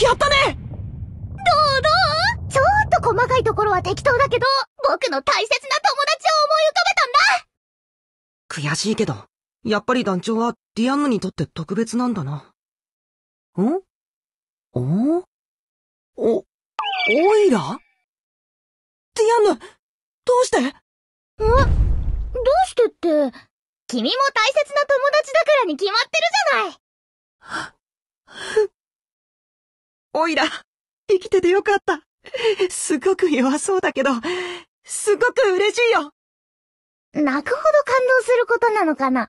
やったねどうどうちょっと細かいところは適当だけど、僕の大切な友達を思い浮かべたんだ悔しいけど、やっぱり団長はディアンにとって特別なんだな。んおお、オイラディアンどうしてんどうしてって、君も大切な友達だからに決まってるじゃないおいら、生きててよかった。すごく弱そうだけど、すごく嬉しいよ。泣くほど感動することなのかな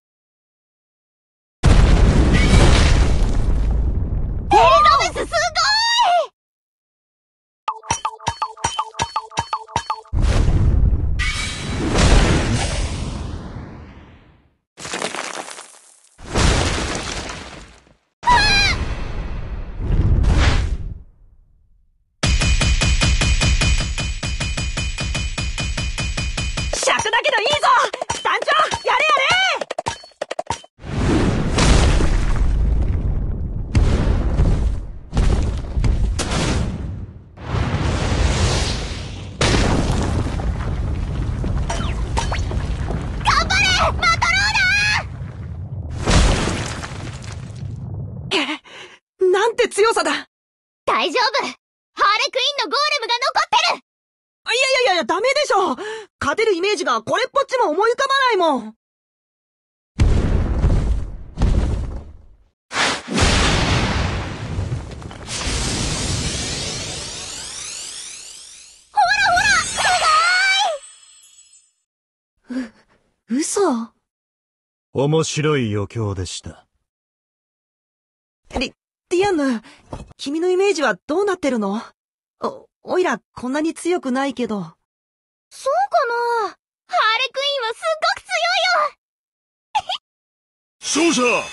だけどいいぞ団長やれやれ なんて強さだ大丈夫ハーレクイーンのゴーレムが残ってるいやいやいや、ダメでしょ勝てるイメージがこれっぽっちも思い浮かばないもん嘘面白い余興でした。リ、ディアンヌ、君のイメージはどうなってるのお、おいらこんなに強くないけど。そうかなハーレクイーンはすっごく強いよ 勝者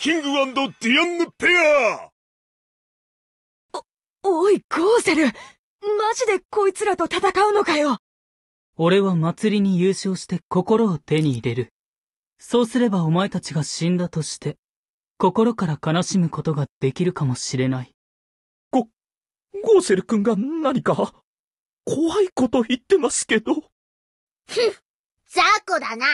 キングディアンヌペアお、おい、ゴーセルマジでこいつらと戦うのかよ俺は祭りに優勝して心を手に入れる。そうすればお前たちが死んだとして、心から悲しむことができるかもしれない。ゴーセル君が何か、怖いこと言ってますけど。ふっ、雑魚だな。